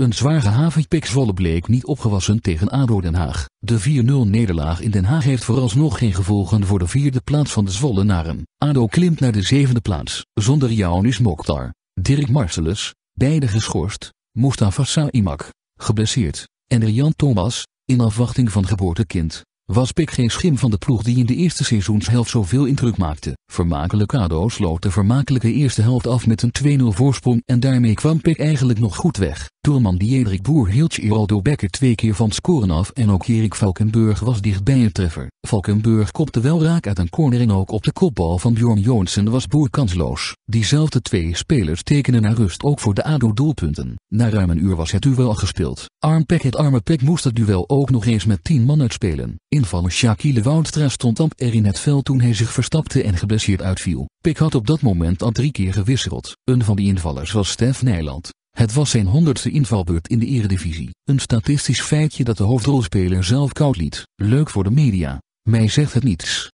Een zware Havipix-volle bleek niet opgewassen tegen ADO Den Haag. De 4-0-nederlaag in Den Haag heeft vooralsnog geen gevolgen voor de vierde plaats van de Zwollenaren. ADO klimt naar de zevende plaats, zonder Janus Mokhtar, Dirk Marcelus, beide geschorst, Mustafa Saimak, geblesseerd, en Rian Thomas, in afwachting van geboortekind was Pik geen schim van de ploeg die in de eerste seizoenshelft zoveel indruk maakte. Vermakelijk ADO sloot de vermakelijke eerste helft af met een 2-0 voorsprong en daarmee kwam Pik eigenlijk nog goed weg. Doelman Diederik Boer hield Geraldo Becker twee keer van scoren af en ook Erik Valkenburg was dichtbij een treffer. Valkenburg kopte wel raak uit een corner en ook op de kopbal van Bjorn Joonsen was Boer kansloos. Diezelfde twee spelers tekenen naar rust ook voor de ADO-doelpunten. Na ruim een uur was het duel al gespeeld. Arm Pek het arme Pek moest het duel ook nog eens met tien man uitspelen invaller Shaquille Woudstra stond amper er in het veld toen hij zich verstapte en geblesseerd uitviel. Pik had op dat moment al drie keer gewisseld. Een van die invallers was Stef Nijland. Het was zijn honderdste invalbeurt in de eredivisie. Een statistisch feitje dat de hoofdrolspeler zelf koud liet. Leuk voor de media. Mij zegt het niets.